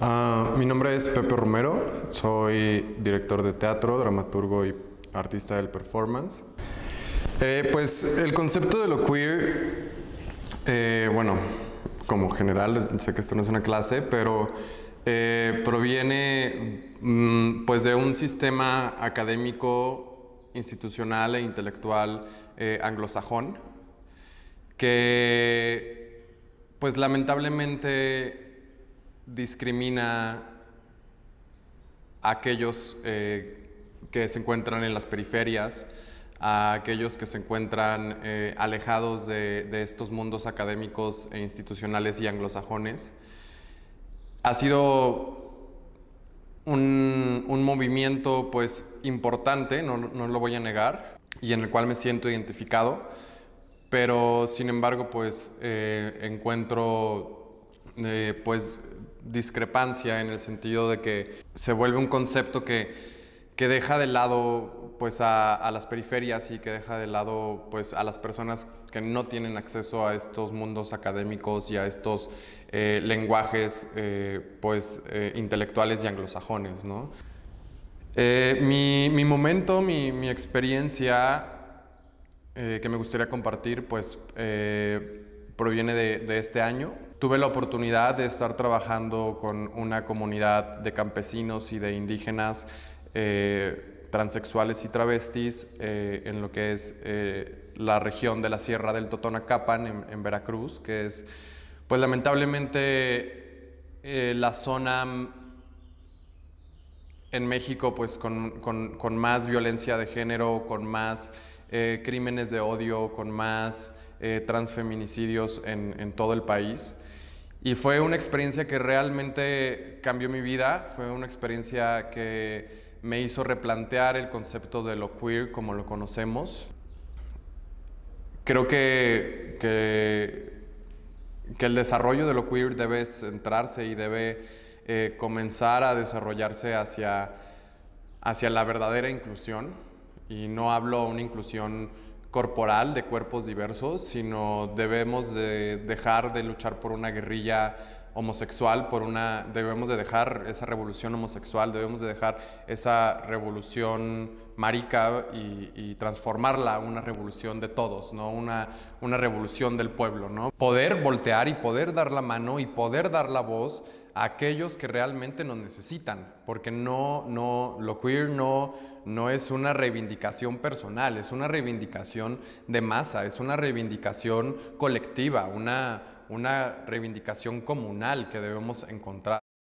Ah, mi nombre es Pepe Romero, soy director de teatro, dramaturgo y artista del performance. Eh, pues el concepto de lo queer, eh, bueno, como general, sé que esto no es una clase, pero eh, proviene mm, pues de un sistema académico, institucional e intelectual anglosajón que pues lamentablemente discrimina a aquellos eh, que se encuentran en las periferias, a aquellos que se encuentran eh, alejados de, estos mundos académicos e institucionales y anglosajones. Ha sido un, movimiento pues importante, no, lo voy a negar, y en el cual me siento identificado, pero sin embargo pues eh, encuentro pues discrepancia en el sentido de que se vuelve un concepto que, que deja de lado pues a, las periferias y que deja de lado pues a las personas que no tienen acceso a estos mundos académicos y a estos eh, lenguajes eh, pues eh, intelectuales y anglosajones, mi, momento, mi, experiencia que me gustaría compartir pues proviene de, de este año, Tuve la oportunidad de estar trabajando con una comunidad de campesinos y de indígenas eh, transexuales y travestis eh, en lo que es eh, la región de la Sierra del Totonacapan en, en Veracruz, que es, pues lamentablemente, la zona mm, en México pues con, más violencia de género, con más crímenes de odio, con más transfeminicidios en, en todo el país. Y fue una experiencia que realmente cambió mi vida, fue una experiencia que me hizo replantear el concepto de lo queer como lo conocemos. Creo que, que, el desarrollo de lo queer debe centrarse y debe eh, comenzar a desarrollarse hacia, hacia la verdadera inclusión. Y no hablo una inclusión corporal de cuerpos diversos, sino debemos de dejar de luchar por una guerrilla homosexual, por una, debemos de dejar esa revolución homosexual, debemos de dejar esa revolución marica y, transformarla a una revolución de todos, ¿no? Una, una revolución del pueblo, ¿no? Poder voltear y poder dar la mano y poder dar la voz a aquellos que realmente nos necesitan, porque no, no, lo queer no, no es una reivindicación personal, es una reivindicación de masa, es una reivindicación colectiva, una, una reivindicación comunal que debemos encontrar.